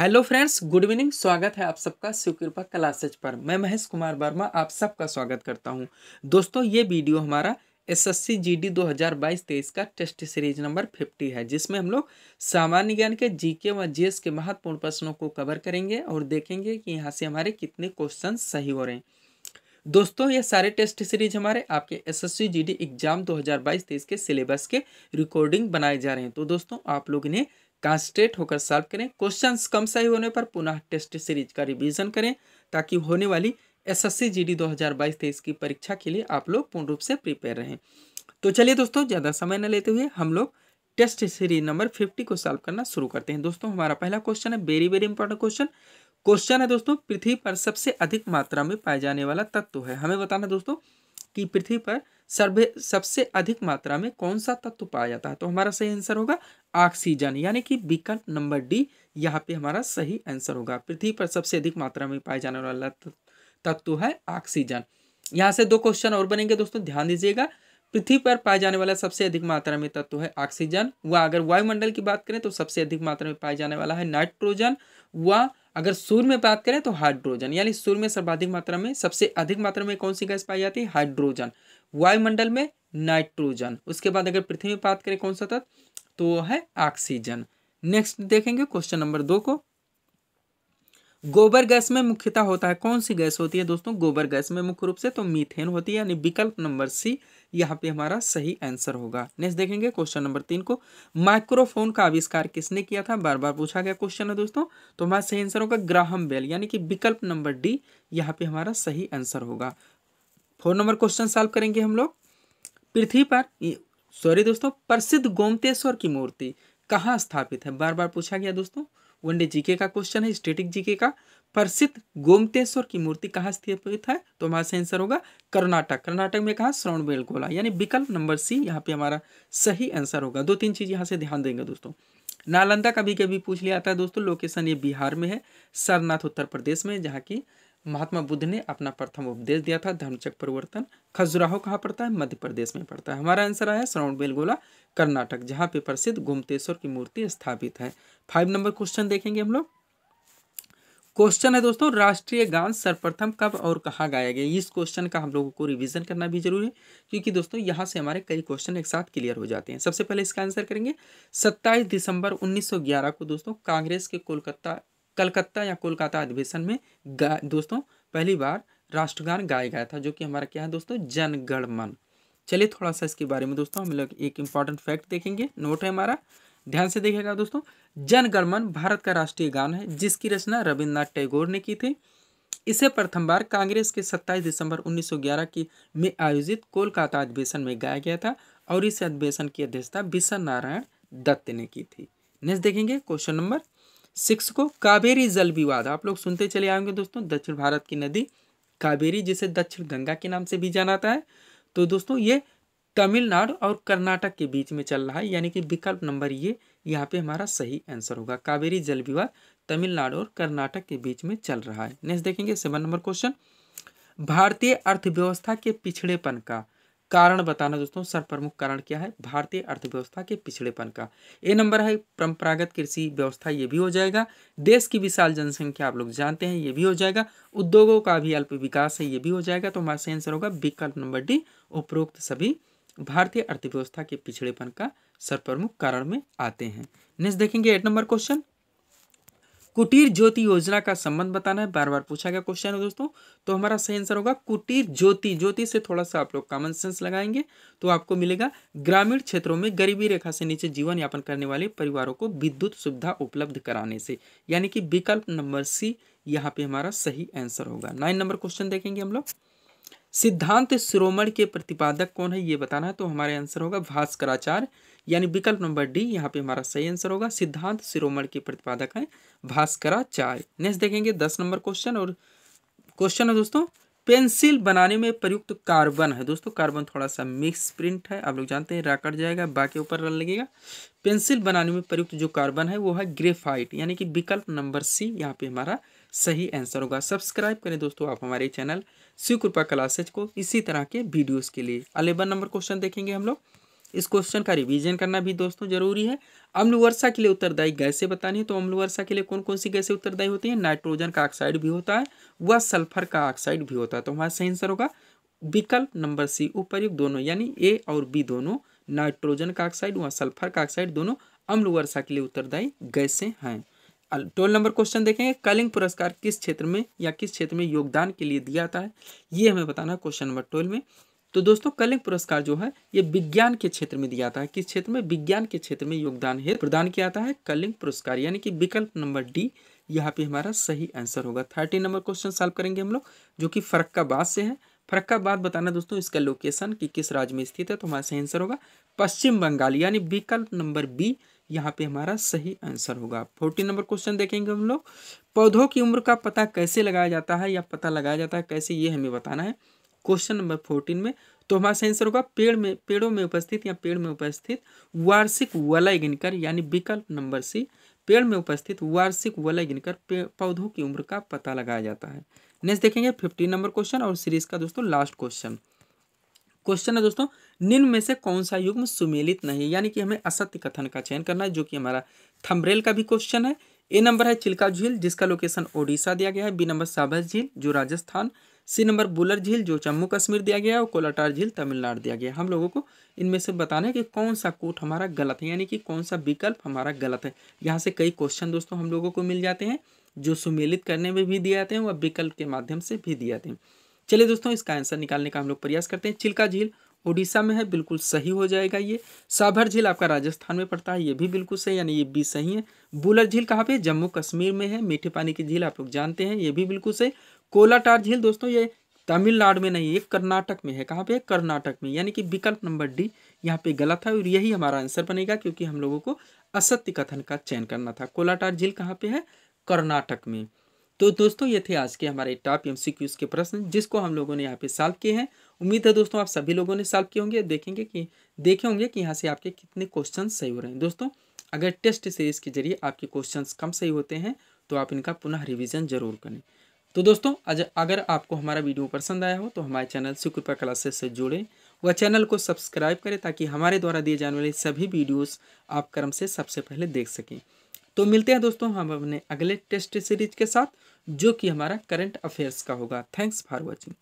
hello friends good evening स्वागत है आप सबका शिवकृपा क्लासेज पर मैं महेश कुमार वर्मा आप सबका स्वागत करता हूं दोस्तों ये वीडियो हमारा एसएससी जीडी 2022-23 का टेस्ट सीरीज नंबर 50 है जिसमें हम लोग सामान्य ज्ञान के जीके व जीएस के महत्वपूर्ण प्रश्नों को कवर करेंगे और देखेंगे कि यहाँ से हमारे कितने क्वेश्चन सही हो रहे हैं दोस्तों ये सारे टेस्ट सीरीज हमारे आपके एसएससी जीडी एग्जाम 2022-23 के सिलेबस के रिकॉर्डिंग बनाए जा रहे हैं तो दोस्तों आप लोग इन्हें कॉन्स्टेंट होकर सॉल्व करें क्वेश्चंस कम सही होने पर पुनः टेस्ट सीरीज का रिवीजन करें ताकि होने वाली एसएससी जीडी 2022-23 की परीक्षा के लिए आप लोग पूर्ण रूप से प्रिपेयर रहें तो चलिए दोस्तों ज़्यादा समय न लेते हुए हम लोग टेस्ट सीरीज नंबर फिफ्टी को सॉल्व करना शुरू करते हैं दोस्तों हमारा पहला क्वेश्चन है very very important question question है दोस्तों पृथ्वी पर सबसे अधिक मात्रा में पाए जाने वाला तत्व है हमें बताना दोस्तों कि पृथ्वी पर सर्वे सबसे अधिक मात्रा में कौन सा तत्व पाया जाता है तो हमारा सही आंसर होगा ऑक्सीजन यानी कि विकल्प नंबर डी यहाँ पे हमारा सही आंसर होगा पृथ्वी पर सबसे अधिक मात्रा में पाया जाने वाला तत्व है ऑक्सीजन यहाँ से दो क्वेश्चन और बनेंगे दोस्तों ध्यान दीजिएगा पृथ्वी पर पाए जाने वाला सबसे अधिक मात्रा में तत्व है ऑक्सीजन व अगर वायुमंडल की बात करें तो सबसे अधिक मात्रा में पाया जाने वाला है नाइट्रोजन व अगर सूर्य में बात करें तो हाइड्रोजन यानी सूर्य में सर्वाधिक मात्रा में सबसे अधिक मात्रा में कौन सी गैस पाई जाती है हाइड्रोजन वायुमंडल में नाइट्रोजन उसके बाद अगर पृथ्वी बात करें कौन सा तत्व तो है ऑक्सीजन नेक्स्ट देखेंगे क्वेश्चन नंबर दो को गोबर गैस में मुख्यता होता है कौन सी गैस होती है दोस्तों गोबर गैस में मुख्य रूप से तो मीथेन होती है यानी विकल्प नंबर सी यहाँ पे हमारा सही आंसर होगा नेक्स्ट देखेंगे क्वेश्चन नंबर तीन को माइक्रोफोन का आविष्कार किसने किया था बार बार पूछा गया क्वेश्चन है दोस्तों तो हमारा सही आंसर होगा ग्राहम बेल यानी कि विकल्प नंबर डी यहाँ पे हमारा सही आंसर होगा फोर नंबर क्वेश्चन सॉल्व करेंगे हम लोग पृथ्वी पर सॉरी दोस्तों प्रसिद्ध गोमतेश्वर की मूर्ति कहाँ स्थापित है बार बार पूछा गया दोस्तों वनडे जीके का क्वेश्चन है स्टेटिक जीके का प्रसिद्ध गोमतेश्वर की मूर्ति कहाँ स्थापित है तो हमारा आंसर होगा कर्नाटक कर्नाटक में कहा श्रवण बेलगोला यानी विकल्प नंबर सी यहाँ पे हमारा सही आंसर होगा दो तीन चीज यहाँ से ध्यान देंगे दोस्तों नालंदा कभी कभी पूछ लिया आता है दोस्तों लोकेशन ये बिहार में है सरनाथ उत्तर प्रदेश में जहाँ की महात्मा बुद्ध ने अपना प्रथम उपदेश दिया था धर्मचक परिवर्तन खजुराहो कहाँ पड़ता है मध्य प्रदेश में पड़ता है हमारा आंसर आया श्रवण बेलगोला कर्नाटक जहाँ पे प्रसिद्ध गोमतेश्वर की मूर्ति स्थापित है फाइव नंबर क्वेश्चन देखेंगे हम लोग क्वेश्चन है दोस्तों राष्ट्रीय गान सर्वप्रथम कब और कहाँ गाया गया इस क्वेश्चन का हम लोगों को रिवीजन करना भी जरूरी है क्योंकि दोस्तों यहाँ से हमारे कई क्वेश्चन एक साथ क्लियर हो जाते हैं सबसे पहले इसका आंसर करेंगे 27 दिसंबर 1911 को दोस्तों कांग्रेस के कोलकाता कलकत्ता या कोलकाता अधिवेशन में दोस्तों पहली बार राष्ट्रगान गाया गया था जो कि हमारा क्या है दोस्तों जनगणमन चलिए थोड़ा सा इसके बारे में दोस्तों हम लोग एक इम्पॉर्टेंट फैक्ट देखेंगे नोट है हमारा ध्यान से देखेगा दोस्तों जनगणमन भारत का राष्ट्रीय गान है जिसकी रचना रविन्द्रनाथ टैगोर ने की थी इसे प्रथम बार कांग्रेस के 27 दिसंबर 1911 की में आयोजित कोलकाता अधिवेशन में गाया गया था और इस अधिवेशन की अध्यक्षता विश्व नारायण दत्त ने की थी नेक्स्ट देखेंगे क्वेश्चन नंबर सिक्स को कावेरी जल विवाद आप लोग सुनते चले आएंगे दोस्तों दक्षिण भारत की नदी कावेरी जिसे दक्षिण गंगा के नाम से भी जाना जाता है तो दोस्तों ये तमिलनाडु और कर्नाटक के बीच में चल रहा है यानी कि विकल्प नंबर ये यहाँ पे हमारा सही आंसर होगा कावेरी जल विवाद तमिलनाडु और कर्नाटक के बीच में चल रहा है नेक्स्ट देखेंगे सेवन नंबर क्वेश्चन भारतीय अर्थव्यवस्था के पिछड़ेपन का कारण बताना दोस्तों सर्वप्रमुख कारण क्या है भारतीय अर्थव्यवस्था के पिछड़ेपन का ए नंबर है परंपरागत कृषि व्यवस्था ये भी हो जाएगा देश की विशाल जनसंख्या आप लोग जानते हैं ये भी हो जाएगा उद्योगों का भी अल्प विकास है ये भी हो जाएगा तो हमारा आंसर होगा विकल्प नंबर डी उपरोक्त सभी भारतीय अर्थव्यवस्था के पिछड़ेपन का सर्वप्रमुख कारण में आते हैं नेक्स्ट देखेंगे एट नंबर क्वेश्चन कुटीर ज्योति योजना का संबंध बताना है बार बार पूछा गया क्वेश्चन है दोस्तों तो हमारा सही आंसर होगा कुटीर ज्योति ज्योति से थोड़ा सा आप लोग कॉमन सेंस लगाएंगे तो आपको मिलेगा ग्रामीण क्षेत्रों में गरीबी रेखा से नीचे जीवन यापन करने वाले परिवारों को विद्युत सुविधा उपलब्ध कराने से यानी कि विकल्प नंबर सी यहाँ पे हमारा सही आंसर होगा नाइन नंबर क्वेश्चन देखेंगे हम लोग सिद्धांत श्रोमण के प्रतिपादक कौन है ये बताना है तो हमारे आंसर होगा भास्कराचार्य यानी विकल्प नंबर डी यहाँ पे हमारा सही आंसर होगा सिद्धांत शिरोमण के प्रतिपादक है भास्कराचार्य नेक्स्ट देखेंगे दस नंबर क्वेश्चन और क्वेश्चन है दोस्तों पेंसिल बनाने में प्रयुक्त कार्बन है दोस्तों कार्बन थोड़ा सा मिक्स प्रिंट है आप लोग जानते हैं राकट जाएगा बाकी ऊपर रन लगेगा पेंसिल बनाने में प्रयुक्त जो कार्बन है वो है ग्रेफाइट यानी कि विकल्प नंबर सी यहाँ पे हमारा सही आंसर होगा सब्सक्राइब करें दोस्तों आप हमारे चैनल शिव कृपा क्लासेज को इसी तरह के वीडियोज़ के लिए अलेवन नंबर क्वेश्चन देखेंगे हम लोग इस क्वेश्चन का रिवीजन करना भी दोस्तों जरूरी है अम्ल वर्षा के लिए उत्तरदायी गैसें बतानी है तो अम्ल वर्षा के लिए कौन कौन सी गैसें उत्तरदायी होती हैं नाइट्रोजन का ऑक्साइड भी होता है वह सल्फर का ऑक्साइड भी होता है तो हमारा सही आंसर होगा विकल्प नंबर सी उपरयुक्त दोनों यानी ए और बी दोनों नाइट्रोजन का ऑक्साइड व सल्फर का ऑक्साइड दोनों अम्ल वर्षा के लिए उत्तरदायी गैसें हैं ट्वेल्व नंबर क्वेश्चन देखेंगे कलिंग पुरस्कार किस क्षेत्र में या किस क्षेत्र में योगदान के लिए दिया जाता है ये हमें बताना है क्वेश्चन नंबर ट्वेल्व में तो दोस्तों कलिंग पुरस्कार जो है ये विज्ञान के क्षेत्र में दिया जाता है किस क्षेत्र में विज्ञान के क्षेत्र में योगदान है प्रदान किया जाता है कलिंग पुरस्कार यानी कि विकल्प नंबर डी यहाँ पे हमारा सही आंसर होगा थर्टी नंबर क्वेश्चन सॉल्व करेंगे हम लोग जो कि फरक्काबाद से है फरक्काबाद बताना दोस्तों इसका लोकेशन कि किस राज्य में स्थित है तो हमारा सही आंसर होगा पश्चिम बंगाल यानी विकल्प नंबर बी यहाँ पे हमारा सही आंसर होगा फोर्टी नंबर क्वेश्चन देखेंगे हम लोग पौधों की उम्र का पता कैसे लगाया जाता है या पता लगाया जाता है कैसे ये हमें बताना है क्वेश्चन नंबर फोर्टीन में तो हमारा सही आंसर होगा पेड़ में पेड़ों में उपस्थित या पेड़ में उपस्थित वार्षिक वलय गिनकर यानी विकल्प नंबर सी पेड़ में उपस्थित वार्षिक वलय गिनकर पौधों की उम्र का पता लगाया जाता है नेक्स्ट देखेंगे फिफ्टीन नंबर क्वेश्चन और सीरीज का दोस्तों लास्ट क्वेश्चन क्वेश्चन है दोस्तों निम्न में से कौन सा युग्म सुमेलित नहीं यानी कि हमें असत्य कथन का चयन करना है जो कि हमारा थम्बरेल का भी क्वेश्चन है ए नंबर है चिल्का झील जिसका लोकेशन ओडिशा दिया गया है बी नंबर साबस झील जो राजस्थान सी नंबर बुलर झील जो जम्मू कश्मीर दिया गया और कोलाटार झील तमिलनाडु दिया गया हम लोगों को इनमें से बताना है कि कौन सा कोट हमारा गलत है यानी कि कौन सा विकल्प हमारा गलत है यहाँ से कई क्वेश्चन दोस्तों हम लोगों को मिल जाते हैं जो सुमेलित करने में भी दिए जाते हैं वह विकल्प के माध्यम से भी दिए जाते हैं चलिए दोस्तों इसका आंसर निकालने का हम लोग प्रयास करते हैं चिल्का झील उड़ीसा में है बिल्कुल सही हो जाएगा ये साभर झील आपका राजस्थान में पड़ता है ये भी बिल्कुल सही यानी ये भी सही है बुलर झील कहाँ पे जम्मू कश्मीर में है मीठे पानी की झील आप लोग जानते हैं ये भी बिल्कुल सही कोलाटार झील दोस्तों ये तमिलनाडु में नहीं है कर्नाटक में है कहाँ पे कर्नाटक में यानी कि विकल्प नंबर डी यहाँ पे गलत है और यही हमारा आंसर बनेगा क्योंकि हम लोगों को असत्य कथन का चयन करना था कोलाटार झील कहाँ पे है कर्नाटक में तो दोस्तों ये थे आज के हमारे टॉप एम सी के प्रश्न जिसको हम लोगों ने यहाँ पे सॉल्व किए हैं उम्मीद है दोस्तों आप सभी लोगों ने सॉल्व किए होंगे देखेंगे कि देखे होंगे कि यहाँ से आपके कितने क्वेश्चन सही हो रहे हैं दोस्तों अगर टेस्ट सीरीज के जरिए आपके क्वेश्चन कम सही होते हैं तो आप इनका पुनः रिविजन जरूर करें तो दोस्तों आज अगर आपको हमारा वीडियो पसंद आया हो तो हमारे चैनल सुकृपा क्लासेस से जुड़े व चैनल को सब्सक्राइब करें ताकि हमारे द्वारा दिए जाने वाले सभी वीडियोस आप क्रम से सबसे पहले देख सकें तो मिलते हैं दोस्तों हम अपने अगले टेस्ट सीरीज के साथ जो कि हमारा करंट अफेयर्स का होगा थैंक्स फॉर वॉचिंग